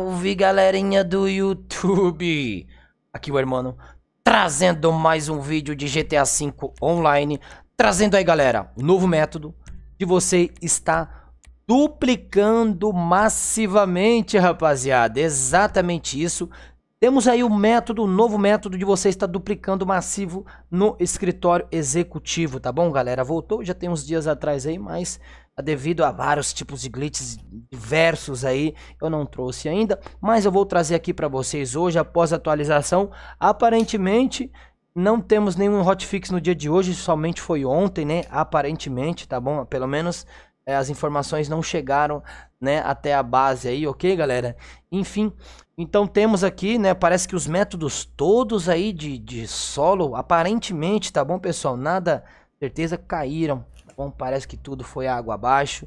Salve galerinha do YouTube! Aqui o irmão trazendo mais um vídeo de GTA V online. Trazendo aí galera, o um novo método de você estar duplicando massivamente rapaziada. Exatamente isso. Temos aí o um método, o um novo método de você estar duplicando massivo no escritório executivo, tá bom galera? Voltou, já tem uns dias atrás aí, mas ah, devido a vários tipos de glitches diversos aí, eu não trouxe ainda, mas eu vou trazer aqui para vocês hoje após a atualização. Aparentemente não temos nenhum hotfix no dia de hoje, somente foi ontem, né? Aparentemente, tá bom? Pelo menos é, as informações não chegaram, né, até a base aí, OK, galera? Enfim, então temos aqui, né, parece que os métodos todos aí de, de solo, aparentemente, tá bom, pessoal? Nada certeza caíram Fon, parece que tudo foi água abaixo.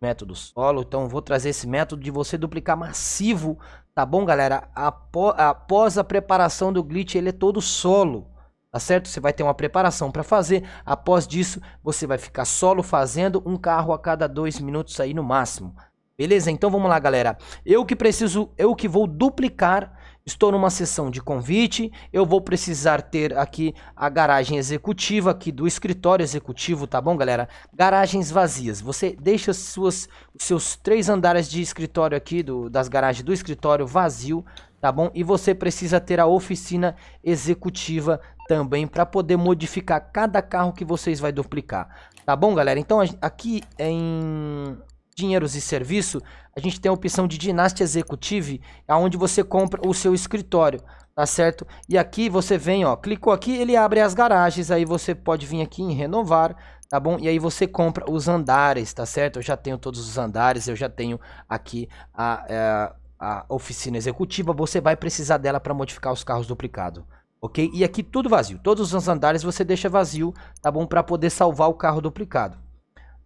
Método solo. Então vou trazer esse método de você duplicar massivo, tá bom, galera? Após a preparação do glitch, ele é todo solo tá certo? Você vai ter uma preparação para fazer. Após disso, você vai ficar solo fazendo um carro a cada dois minutos aí no máximo. Beleza? Então vamos lá, galera. Eu que preciso, eu que vou duplicar Estou numa sessão de convite, eu vou precisar ter aqui a garagem executiva aqui do escritório executivo, tá bom, galera? Garagens vazias. Você deixa suas seus três andares de escritório aqui do das garagens do escritório vazio, tá bom? E você precisa ter a oficina executiva também para poder modificar cada carro que vocês vai duplicar, tá bom, galera? Então aqui em dinheiros e serviço, a gente tem a opção de Dinastia Executive, aonde você compra o seu escritório, tá certo? E aqui você vem, ó, clicou aqui, ele abre as garagens, aí você pode vir aqui em renovar, tá bom? E aí você compra os andares, tá certo? Eu já tenho todos os andares, eu já tenho aqui a, a, é, a oficina executiva, você vai precisar dela para modificar os carros duplicado, ok? E aqui tudo vazio, todos os andares você deixa vazio, tá bom? Para poder salvar o carro duplicado,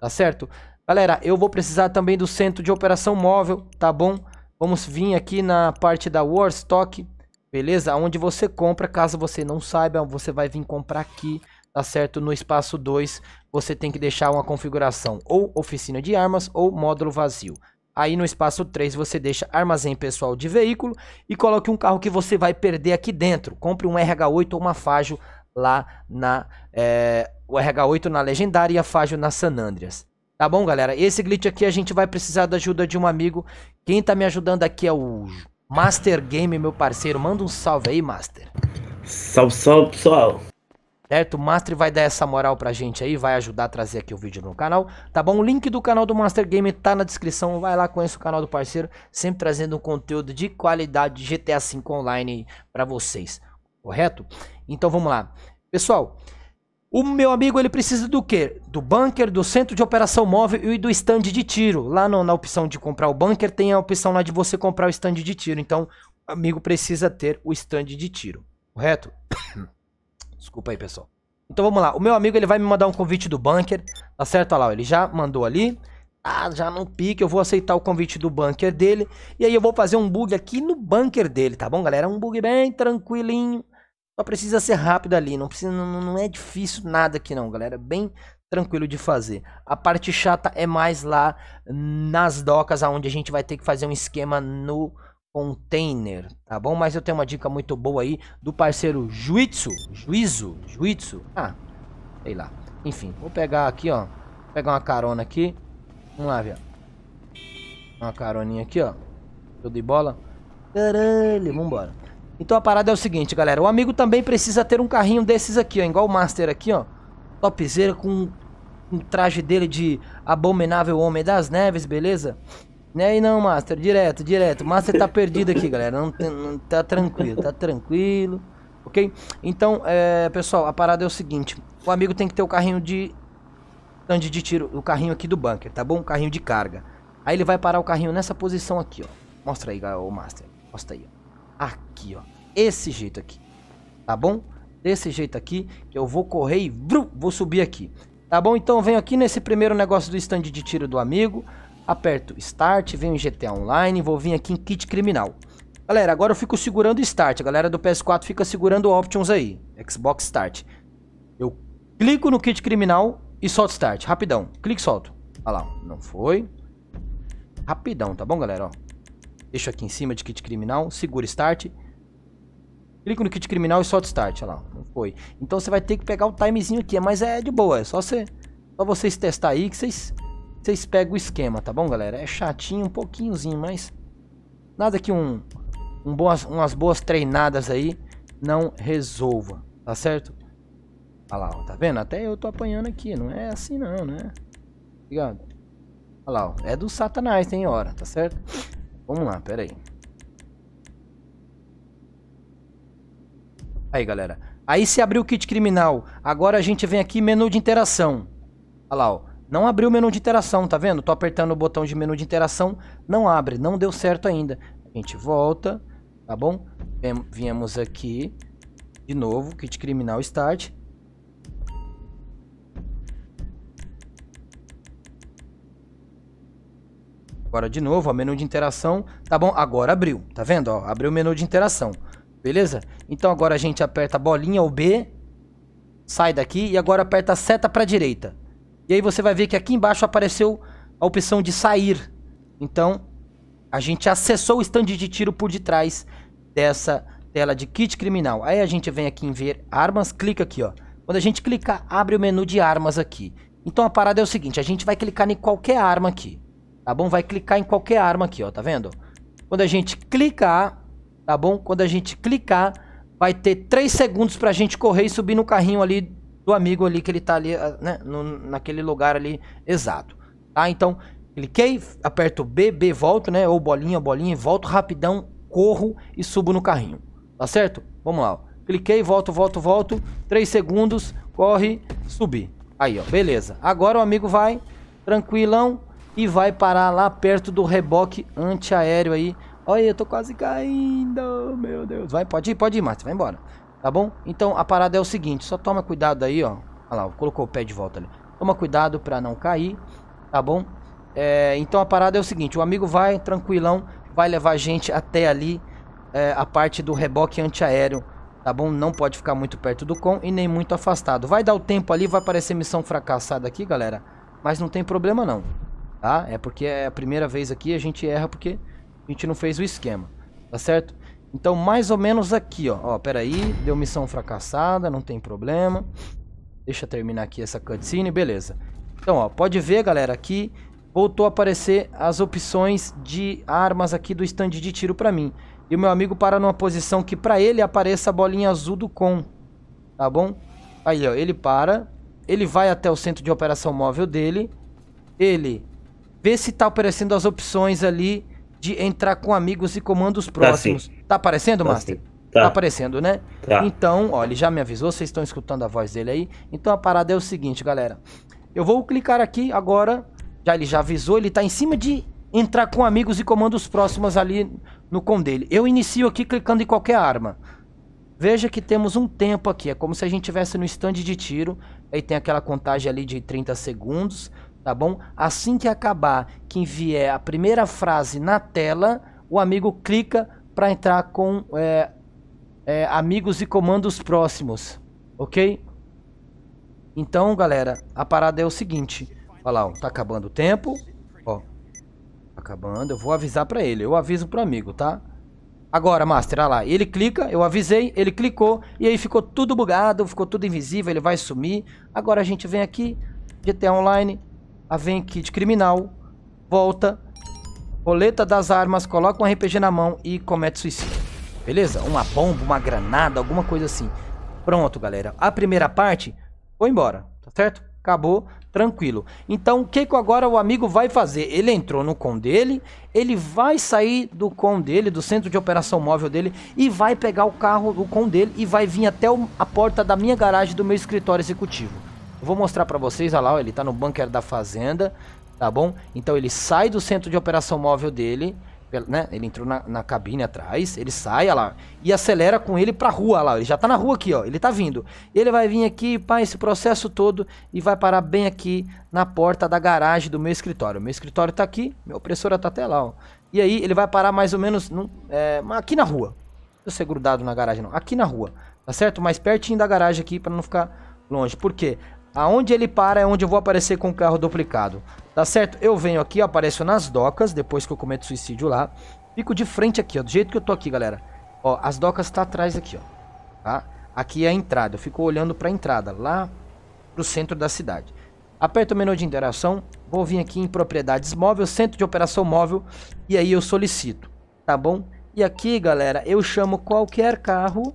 tá certo? Galera, eu vou precisar também do centro de operação móvel, tá bom? Vamos vir aqui na parte da Warstock, beleza? Onde você compra, caso você não saiba, você vai vir comprar aqui, tá certo? No espaço 2, você tem que deixar uma configuração ou oficina de armas ou módulo vazio. Aí no espaço 3 você deixa armazém pessoal de veículo e coloque um carro que você vai perder aqui dentro. Compre um RH8 ou uma Fajo lá na... É, o RH8 na Legendária e a Fajo na San Andreas. Tá bom, galera? Esse glitch aqui a gente vai precisar da ajuda de um amigo. Quem tá me ajudando aqui é o Master Game, meu parceiro. Manda um salve aí, Master. Salve, salve, pessoal. Certo? O Master vai dar essa moral pra gente aí, vai ajudar a trazer aqui o vídeo no canal, tá bom? O link do canal do Master Game tá na descrição, vai lá, conhece o canal do parceiro, sempre trazendo um conteúdo de qualidade GTA V Online pra vocês, correto? Então vamos lá. Pessoal, o meu amigo ele precisa do quê? Do bunker, do centro de operação móvel e do stand de tiro. Lá no, na opção de comprar o bunker tem a opção lá de você comprar o stand de tiro. Então, o amigo precisa ter o stand de tiro. Correto? Desculpa aí, pessoal. Então vamos lá. O meu amigo ele vai me mandar um convite do bunker. Tá certo? Olha lá, ele já mandou ali. Ah, já não pique, eu vou aceitar o convite do bunker dele. E aí eu vou fazer um bug aqui no bunker dele, tá bom, galera? Um bug bem tranquilinho. Só precisa ser rápido ali, não, precisa, não, não é difícil nada aqui não, galera. Bem tranquilo de fazer. A parte chata é mais lá nas docas, aonde a gente vai ter que fazer um esquema no container, tá bom? Mas eu tenho uma dica muito boa aí do parceiro Juízo, Juízo, Juízo. ah, sei lá. Enfim, vou pegar aqui, ó, vou pegar uma carona aqui, vamos lá, ver. Uma caroninha aqui, ó, Tudo de bola. Caralho, vambora. Então a parada é o seguinte, galera. O amigo também precisa ter um carrinho desses aqui, ó. Igual o Master aqui, ó. Topzera com um traje dele de abominável homem das neves, beleza? Né? aí não, Master, direto, direto. Master tá perdido aqui, galera. Não, não tá tranquilo, tá tranquilo. Ok? Então, é, pessoal, a parada é o seguinte. O amigo tem que ter o carrinho de... Stand de tiro, o carrinho aqui do bunker, tá bom? O carrinho de carga. Aí ele vai parar o carrinho nessa posição aqui, ó. Mostra aí, o Master. Mostra aí, ó aqui, ó. Esse jeito aqui, tá bom? Desse jeito aqui, que eu vou correr e vru, vou subir aqui. Tá bom? Então venho aqui nesse primeiro negócio do stand de tiro do amigo, aperto Start, venho em GTA Online, vou vir aqui em Kit Criminal. Galera, agora eu fico segurando Start, a galera do PS4 fica segurando Options aí, Xbox Start. Eu clico no Kit Criminal e solto Start, rapidão, clique e solto. Olha lá, não foi. Rapidão, tá bom, galera? Ó, deixo aqui em cima de kit criminal, segura start. Clica no kit criminal e solta start, olha lá, não foi. Então você vai ter que pegar o timezinho aqui, mas é de boa, é só, você, só vocês testar aí que vocês, vocês pegam o esquema, tá bom galera? É chatinho, um pouquinhozinho, mas nada que um, um boas, umas boas treinadas aí não resolva, tá certo? Olha lá, ó, tá vendo? Até eu tô apanhando aqui, não é assim não, né? Obrigado. Olha lá, ó, é do satanás, tem hora, tá certo? Vamos lá, pera aí. Aí, galera. Aí se abriu o kit criminal. Agora a gente vem aqui, menu de interação. Olha lá, ó. Não abriu o menu de interação, tá vendo? Tô apertando o botão de menu de interação, não abre, não deu certo ainda. A gente volta, tá bom? Viemos aqui de novo, kit criminal start. Agora de novo, ó, menu de interação, tá bom? Agora abriu, tá vendo? Ó, abriu o menu de interação, beleza? Então agora a gente aperta a bolinha o B, sai daqui e agora aperta a seta para direita. E aí você vai ver que aqui embaixo apareceu a opção de sair. Então a gente acessou o stand de tiro por detrás dessa tela de kit criminal. Aí a gente vem aqui em ver armas, clica aqui, ó. Quando a gente clicar, abre o menu de armas aqui. Então a parada é o seguinte, a gente vai clicar em qualquer arma aqui tá bom? Vai clicar em qualquer arma aqui, ó, tá vendo? Quando a gente clicar, tá bom? Quando a gente clicar, vai ter 3 segundos pra gente correr e subir no carrinho ali do amigo ali que ele tá ali, ah, né, no, naquele lugar ali exato, tá? Então, cliquei, aperto B, B, volto, né, ou bolinha, bolinha, volto rapidão, corro e subo no carrinho, tá certo? Vamos lá, ó. cliquei, volto, volto, volto, 3 segundos, corre, subir. Aí, ó, beleza. Agora o amigo vai, tranquilão, e vai parar lá perto do reboque antiaéreo aí. Olha, eu tô quase caindo, meu Deus. Vai, pode ir, pode ir, Márcio, vai embora. Tá bom? Então, a parada é o seguinte, só toma cuidado aí, ó. Olha lá, colocou o pé de volta ali. Toma cuidado pra não cair, tá bom? É, então, a parada é o seguinte, o amigo vai, tranquilão, vai levar a gente até ali, é, a parte do reboque antiaéreo, tá bom? Não pode ficar muito perto do com e nem muito afastado. Vai dar o tempo ali, vai aparecer missão fracassada aqui, galera. Mas não tem problema não tá? É porque é a primeira vez aqui a gente erra porque a gente não fez o esquema, tá certo? Então, mais ou menos aqui, ó. Ó, peraí, deu missão fracassada, não tem problema. Deixa terminar aqui essa cutscene, beleza. Então, ó, pode ver, galera, aqui voltou a aparecer as opções de armas aqui do stand de tiro pra mim. E o meu amigo para numa posição que pra ele apareça a bolinha azul do com, tá bom? Aí, ó, ele para, ele vai até o centro de operação móvel dele, ele Vê se tá aparecendo as opções ali de entrar com amigos e comandos tá, próximos. Tá, tá aparecendo, tá, Master? Tá. tá. aparecendo, né? Tá. Então, olha, já me avisou, vocês estão escutando a voz dele aí. Então a parada é o seguinte, galera. Eu vou clicar aqui agora. Já ele já avisou, ele tá em cima de entrar com amigos e comandos próximos ali no com dele. Eu inicio aqui clicando em qualquer arma. Veja que temos um tempo aqui, é como se a gente estivesse no stand de tiro. Aí tem aquela contagem ali de 30 segundos tá bom? Assim que acabar, que vier a primeira frase na tela, o amigo clica para entrar com é, é, amigos e comandos próximos, ok? Então, galera, a parada é o seguinte. Olha lá, ó, tá acabando o tempo. Ó, tá acabando. Eu vou avisar para ele. Eu aviso pro amigo, tá? Agora, Master, olha lá. Ele clica, eu avisei, ele clicou. E aí ficou tudo bugado, ficou tudo invisível, ele vai sumir. Agora a gente vem aqui, GTA Online, Vem kit criminal. Volta. Coleta das armas, coloca um RPG na mão e comete suicídio. Beleza? Uma bomba, uma granada, alguma coisa assim. Pronto, galera. A primeira parte foi embora, tá certo? Acabou, tranquilo. Então, o que, que agora o amigo vai fazer? Ele entrou no com dele, ele vai sair do com dele, do centro de operação móvel dele, e vai pegar o carro do com dele e vai vir até a porta da minha garagem do meu escritório executivo vou mostrar pra vocês, olha lá, ele tá no bunker da fazenda, tá bom? Então ele sai do centro de operação móvel dele, né? Ele entrou na, na, cabine atrás, ele sai, olha lá, e acelera com ele pra rua, olha lá, ele já tá na rua aqui, ó, ele tá vindo. Ele vai vir aqui, pá, esse processo todo, e vai parar bem aqui na porta da garagem do meu escritório. Meu escritório tá aqui, minha opressora tá até lá, ó. E aí ele vai parar mais ou menos é, aqui na rua. Não ser grudado na garagem não, aqui na rua, tá certo? Mais pertinho da garagem aqui para não ficar longe. Por quê? Aonde ele para é onde eu vou aparecer com o carro duplicado. Tá certo? Eu venho aqui, apareço nas docas, depois que eu cometo suicídio lá. Fico de frente aqui, ó, do jeito que eu tô aqui, galera. Ó, as docas tá atrás aqui, ó. Tá? Aqui é a entrada, eu fico olhando pra entrada, lá pro centro da cidade. Aperto o menu de interação, vou vir aqui em propriedades móvel, centro de operação móvel, e aí eu solicito, tá bom? E aqui, galera, eu chamo qualquer carro,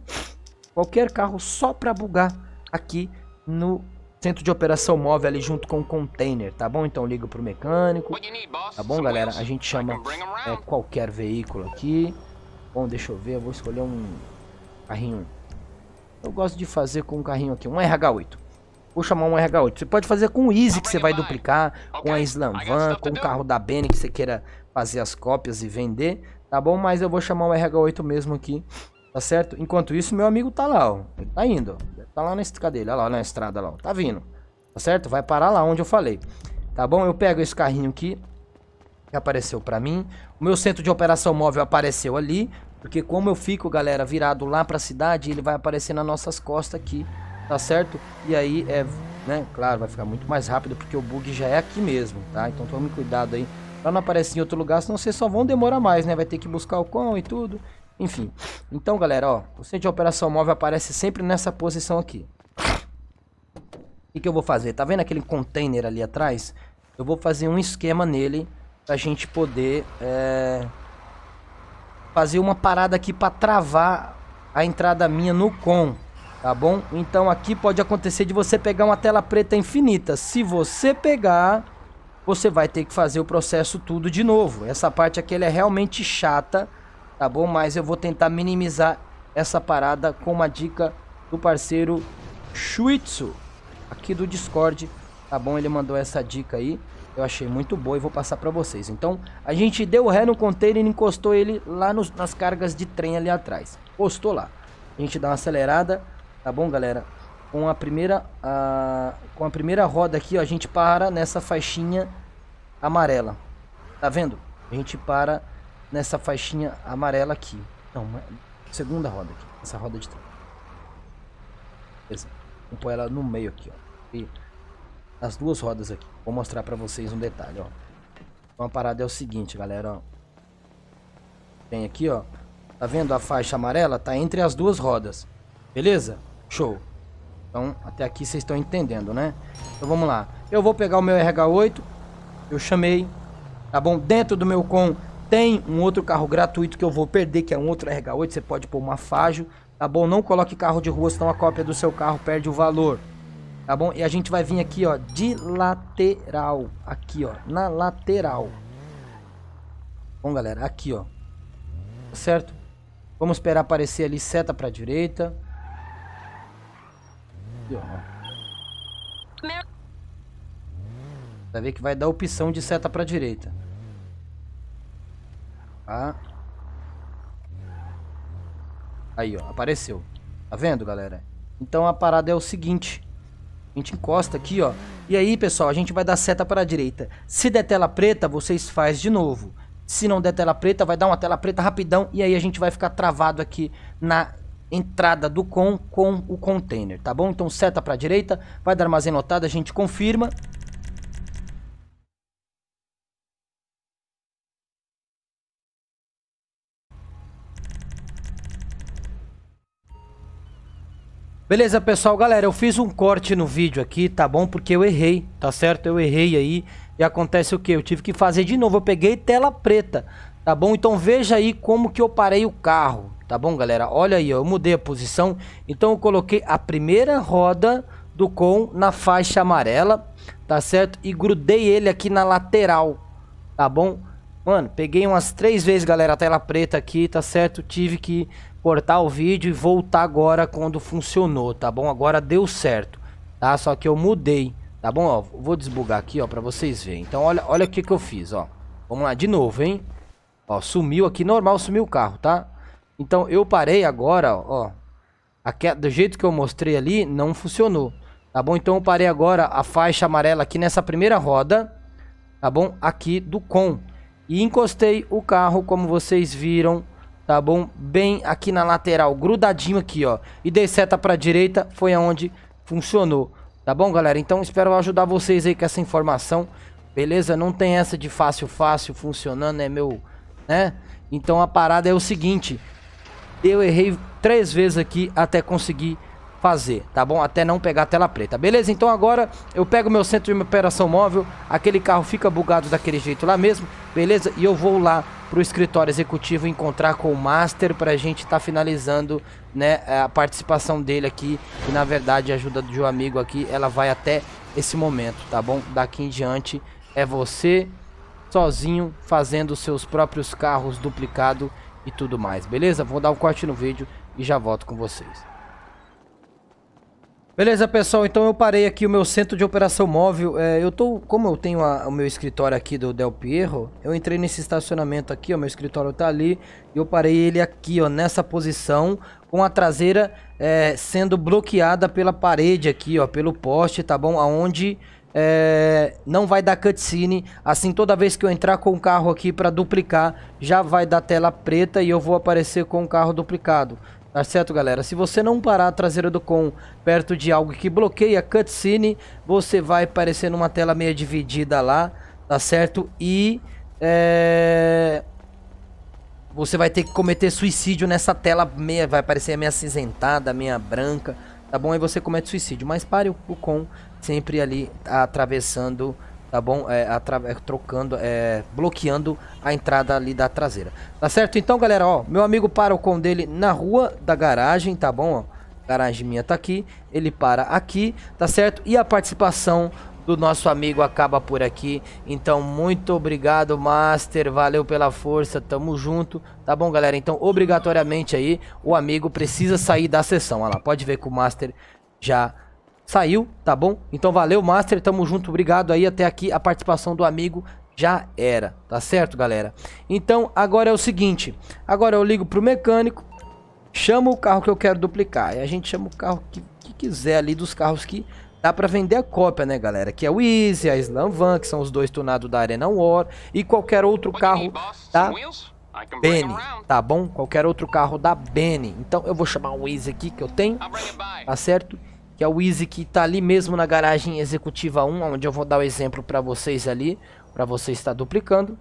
qualquer carro só pra bugar aqui no Centro de operação móvel ali junto com o container, tá bom? Então liga pro mecânico, tá bom, galera? A gente chama é, qualquer veículo aqui. Bom, deixa eu ver, eu vou escolher um carrinho. Eu gosto de fazer com um carrinho aqui, um RH8. Vou chamar um RH8. Você pode fazer com o Easy que você vai duplicar, com a Slamvan, com o carro da Bene que você queira fazer as cópias e vender, tá bom? Mas eu vou chamar o RH8 mesmo aqui, tá certo? Enquanto isso, meu amigo tá lá, ó. Ele tá indo, ó. Tá lá na estrada dele, lá na estrada lá, tá vindo. Tá certo? Vai parar lá onde eu falei. Tá bom? Eu pego esse carrinho aqui, que apareceu pra mim. O meu centro de operação móvel apareceu ali, porque como eu fico, galera, virado lá pra cidade, ele vai aparecer nas nossas costas aqui, tá certo? E aí, é, né, claro, vai ficar muito mais rápido, porque o bug já é aqui mesmo, tá? Então tome cuidado aí, pra não aparecer em outro lugar, senão vocês só vão demorar mais, né? Vai ter que buscar o com e tudo. Enfim. Então, galera, ó. O centro de operação móvel aparece sempre nessa posição aqui. O que, que eu vou fazer? Tá vendo aquele container ali atrás? Eu vou fazer um esquema nele pra gente poder é, fazer uma parada aqui pra travar a entrada minha no com, tá bom? Então aqui pode acontecer de você pegar uma tela preta infinita. Se você pegar, você vai ter que fazer o processo tudo de novo. Essa parte aqui é realmente chata tá bom? Mas eu vou tentar minimizar essa parada com uma dica do parceiro Shuitsu, aqui do Discord, tá bom? Ele mandou essa dica aí, eu achei muito boa e vou passar para vocês. Então, a gente deu ré no container e encostou ele lá nos, nas cargas de trem ali atrás, postou lá. A gente dá uma acelerada, tá bom, galera? Com a primeira, a, com a primeira roda aqui, ó, a gente para nessa faixinha amarela, tá vendo? A gente para nessa faixinha amarela aqui. Não, segunda roda aqui, essa roda de trás. Beleza. Vou pôr ela no meio aqui, ó. E as duas rodas aqui. Vou mostrar pra vocês um detalhe, ó. Uma então, parada é o seguinte, galera, ó. Tem aqui, ó. Tá vendo a faixa amarela? Tá entre as duas rodas. Beleza? Show. Então, até aqui vocês estão entendendo, né? Então, vamos lá. Eu vou pegar o meu RH8. Eu chamei, tá bom? Dentro do meu com tem um outro carro gratuito que eu vou perder, que é um outro RH8, você pode pôr uma Fágio, tá bom? Não coloque carro de rua, senão a cópia do seu carro perde o valor, tá bom? E a gente vai vir aqui, ó, de lateral, aqui, ó, na lateral. Bom, galera, aqui, ó, tá certo? Vamos esperar aparecer ali seta para direita. Aqui, ó. Vai ver que vai dar opção de seta para direita. Tá? Aí, ó, apareceu. Tá vendo, galera? Então a parada é o seguinte. A gente encosta aqui, ó. E aí, pessoal, a gente vai dar seta para a direita. Se der tela preta, vocês faz de novo. Se não der tela preta, vai dar uma tela preta rapidão. E aí a gente vai ficar travado aqui na entrada do com com o container, tá bom? Então seta para a direita, vai dar armazenada, a gente confirma. Beleza, pessoal? Galera, eu fiz um corte no vídeo aqui, tá bom? Porque eu errei, tá certo? Eu errei aí. E acontece o que? Eu tive que fazer de novo. Eu peguei tela preta, tá bom? Então veja aí como que eu parei o carro, tá bom, galera? Olha aí, ó, eu mudei a posição. Então eu coloquei a primeira roda do com na faixa amarela, tá certo? E grudei ele aqui na lateral, tá bom? Mano, peguei umas três vezes, galera, a tela preta aqui, tá certo? Tive que cortar o vídeo e voltar agora quando funcionou, tá bom? Agora deu certo, tá? Só que eu mudei, tá bom? Ó, vou desbugar aqui, ó, pra vocês verem. Então, olha, olha o que que eu fiz, ó. Vamos lá, de novo, hein? Ó, sumiu aqui, normal, sumiu o carro, tá? Então, eu parei agora, ó. Aqui, do jeito que eu mostrei ali, não funcionou, tá bom? Então, eu parei agora a faixa amarela aqui nessa primeira roda, tá bom? Aqui do com. E encostei o carro, como vocês viram, tá bom? Bem aqui na lateral, grudadinho aqui, ó. E dei seta pra direita, foi aonde funcionou, tá bom, galera? Então espero ajudar vocês aí com essa informação, beleza? Não tem essa de fácil, fácil, funcionando, é meu, né? Então a parada é o seguinte, eu errei três vezes aqui até conseguir fazer, tá bom? Até não pegar a tela preta, beleza? Então agora eu pego meu centro de operação móvel, aquele carro fica bugado daquele jeito lá mesmo, beleza? E eu vou lá para o escritório executivo encontrar com o Master para a gente estar tá finalizando né, é, a participação dele aqui. E na verdade a ajuda do amigo aqui ela vai até esse momento, tá bom? Daqui em diante é você sozinho fazendo seus próprios carros duplicado e tudo mais, beleza? Vou dar um corte no vídeo e já volto com vocês. Beleza, pessoal. Então eu parei aqui o meu centro de operação móvel. É, eu tô, como eu tenho a, o meu escritório aqui do Del Pierro, eu entrei nesse estacionamento aqui, ó, meu escritório tá ali, e eu parei ele aqui, ó, nessa posição, com a traseira é, sendo bloqueada pela parede aqui, ó, pelo poste, tá bom? Aonde é, não vai dar cutscene, assim toda vez que eu entrar com o carro aqui para duplicar, já vai dar tela preta e eu vou aparecer com o carro duplicado. Tá certo, galera? Se você não parar a traseira do com perto de algo que bloqueia a cutscene, você vai aparecer numa tela meio dividida lá, tá certo? E é... você vai ter que cometer suicídio nessa tela meia, vai aparecer meio acinzentada, meia branca, tá bom? Aí você comete suicídio, mas pare o com sempre ali tá, atravessando tá bom? É, é, trocando, é, bloqueando a entrada ali da traseira. Tá certo? Então, galera, ó, meu amigo para o com dele na rua da garagem, tá bom? Ó, garagem minha tá aqui, ele para aqui, tá certo? E a participação do nosso amigo acaba por aqui. Então, muito obrigado, Master. Valeu pela força. Tamo junto. Tá bom, galera? Então, obrigatoriamente aí, o amigo precisa sair da sessão. Olha lá, pode ver que o Master já saiu, tá bom? Então valeu, Master, tamo junto, obrigado aí, até aqui a participação do amigo já era, tá certo, galera? Então, agora é o seguinte, agora eu ligo pro mecânico, chamo o carro que eu quero duplicar, e a gente chama o carro que, que quiser ali dos carros que dá para vender a cópia, né, galera? Que é o Easy, a Slam Van, que são os dois tunados da Arena War, e qualquer outro carro da Bene, tá bom? Qualquer outro carro da Bene. Então eu vou chamar o Easy aqui que eu tenho, tá certo? que é o Easy que está ali mesmo na garagem executiva 1, onde eu vou dar o exemplo para vocês ali, para você estar tá duplicando,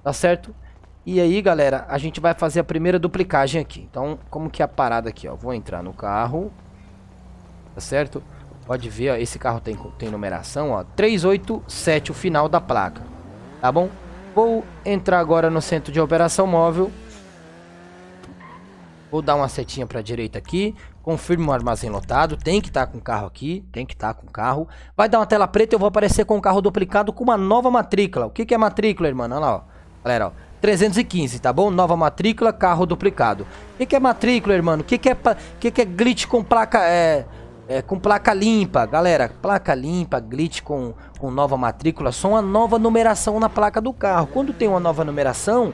tá certo? E aí, galera, a gente vai fazer a primeira duplicagem aqui. Então, como que é a parada aqui, ó? Vou entrar no carro, tá certo? Pode ver, ó, esse carro tem, tem numeração, ó, 387, o final da placa, tá bom? Vou entrar agora no centro de operação móvel. Vou dar uma setinha para a direita aqui confirma o armazém lotado, tem que estar tá com o carro aqui, tem que estar tá com o carro. Vai dar uma tela preta, e eu vou aparecer com o carro duplicado com uma nova matrícula. O que, que é matrícula, irmão? Olha lá, ó. Galera, ó. 315, tá bom? Nova matrícula, carro duplicado. O que, que é matrícula, irmão? O que, que, é, que, que é glitch com placa... É, é, com placa limpa, galera, placa limpa, glitch com, com nova matrícula, só uma nova numeração na placa do carro. Quando tem uma nova numeração,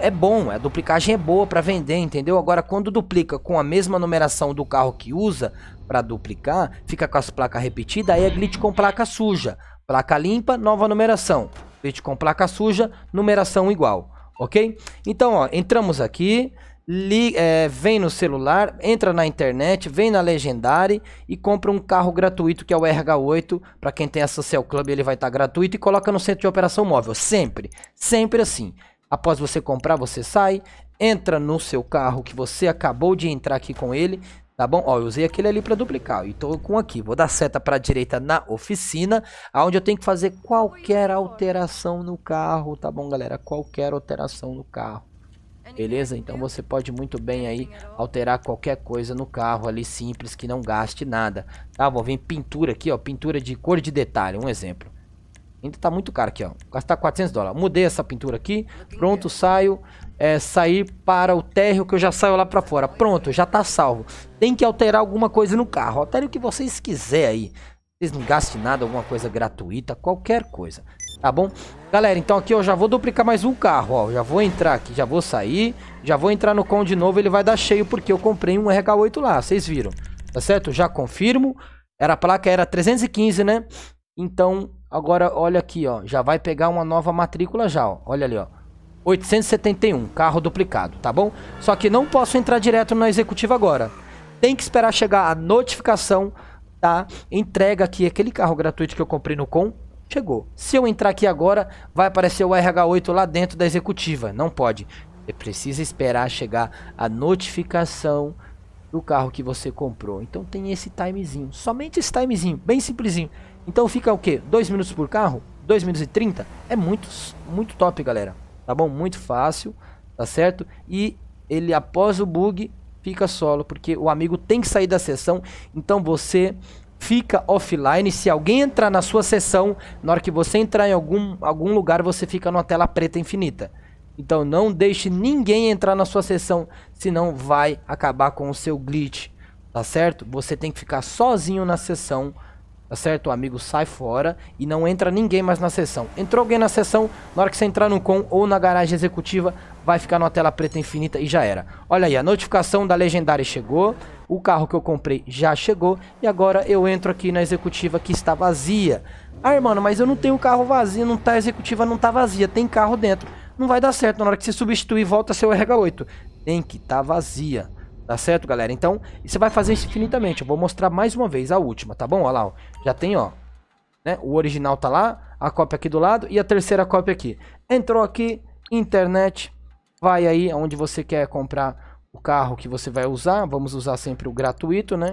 é bom, a duplicagem é boa para vender, entendeu? Agora, quando duplica com a mesma numeração do carro que usa para duplicar, fica com as placas repetidas, aí é glitch com placa suja. Placa limpa, nova numeração. Glitch com placa suja, numeração igual, ok? Então, ó, entramos aqui, li, é, vem no celular, entra na internet, vem na Legendary e compra um carro gratuito que é o RH8. Para quem tem essa Cell Club, ele vai estar tá gratuito e coloca no centro de operação móvel. Sempre, sempre assim. Após você comprar, você sai, entra no seu carro que você acabou de entrar aqui com ele, tá bom? Ó, eu usei aquele ali para duplicar, então com aqui, vou dar seta para a direita na oficina, aonde eu tenho que fazer qualquer alteração no carro, tá bom, galera? Qualquer alteração no carro. Beleza? Então você pode muito bem aí alterar qualquer coisa no carro ali simples que não gaste nada. Tá? Vou vir pintura aqui, ó, pintura de cor de detalhe, um exemplo. Ainda tá muito caro aqui, ó. Gastar 400 dólares. Mudei essa pintura aqui. Pronto, saio. É, sair para o térreo que eu já saio lá para fora. Pronto, já tá salvo. Tem que alterar alguma coisa no carro. Altere o que vocês quiserem aí. Vocês não gastem nada, alguma coisa gratuita, qualquer coisa. Tá bom? Galera, então aqui eu já vou duplicar mais um carro, ó. Já vou entrar aqui, já vou sair. Já vou entrar no com de novo, ele vai dar cheio porque eu comprei um rk 8 lá, vocês viram. Tá certo? Já confirmo. Era a placa, era 315, né? Então, Agora, olha aqui, ó. Já vai pegar uma nova matrícula já, ó. Olha ali, ó. 871, carro duplicado, tá bom? Só que não posso entrar direto na executiva agora. Tem que esperar chegar a notificação da entrega aqui. Aquele carro gratuito que eu comprei no Com chegou. Se eu entrar aqui agora, vai aparecer o RH8 lá dentro da executiva. Não pode. Você precisa esperar chegar a notificação do carro que você comprou. Então tem esse timezinho, somente esse timezinho, bem simplesinho. Então fica o quê? 2 minutos por carro? 2 minutos e 30? É muito, muito top, galera. Tá bom? Muito fácil, tá certo? E ele, após o bug, fica solo, porque o amigo tem que sair da sessão. Então você fica offline. Se alguém entrar na sua sessão, na hora que você entrar em algum, algum lugar, você fica numa tela preta infinita. Então não deixe ninguém entrar na sua sessão, senão vai acabar com o seu glitch, tá certo? Você tem que ficar sozinho na sessão Tá certo? O amigo sai fora e não entra ninguém mais na sessão. Entrou alguém na sessão, na hora que você entrar no com ou na garagem executiva, vai ficar numa tela preta infinita e já era. Olha aí, a notificação da legendária chegou, o carro que eu comprei já chegou e agora eu entro aqui na executiva que está vazia. Ah, mano, mas eu não tenho carro vazio, não tá executiva, não tá vazia, tem carro dentro. Não vai dar certo, na hora que você substituir, volta seu RH8. Tem que tá vazia. Tá certo, galera? Então, você vai fazer isso infinitamente. Eu vou mostrar mais uma vez a última, tá bom? Olha lá, ó. já tem, ó. Né? O original tá lá, a cópia aqui do lado e a terceira cópia aqui. Entrou aqui, internet, vai aí onde você quer comprar o carro que você vai usar. Vamos usar sempre o gratuito, né?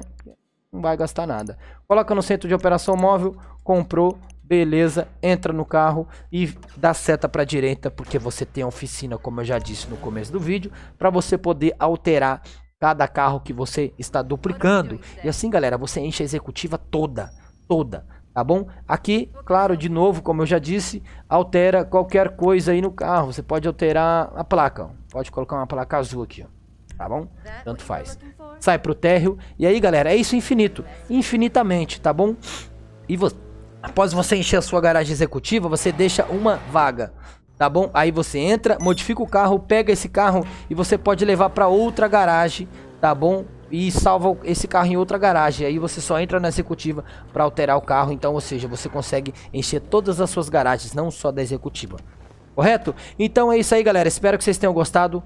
Não vai gastar nada. Coloca no centro de operação móvel, comprou, beleza, entra no carro e dá seta para direita porque você tem a oficina, como eu já disse no começo do vídeo, para você poder alterar cada carro que você está duplicando. E assim, galera, você enche a executiva toda, toda, tá bom? Aqui, claro, de novo, como eu já disse, altera qualquer coisa aí no carro. Você pode alterar a placa, ó. pode colocar uma placa azul aqui, ó. tá bom? Né? Tanto faz. Sai pro térreo. E aí, galera, é isso infinito, infinitamente, tá bom? E você... Após você encher a sua garagem executiva, você deixa uma vaga tá bom? Aí você entra, modifica o carro, pega esse carro e você pode levar para outra garagem, tá bom? E salva esse carro em outra garagem. Aí você só entra na executiva para alterar o carro. Então, ou seja, você consegue encher todas as suas garagens, não só da executiva. Correto? Então é isso aí, galera. Espero que vocês tenham gostado.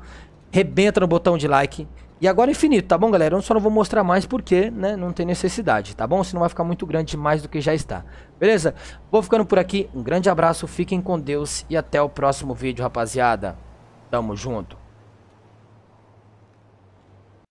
Rebenta no botão de like. E agora infinito, tá bom, galera? Eu só não vou mostrar mais porque, né, não tem necessidade, tá bom? Senão vai ficar muito grande mais do que já está. Beleza? Vou ficando por aqui. Um grande abraço, fiquem com Deus e até o próximo vídeo, rapaziada. Tamo junto.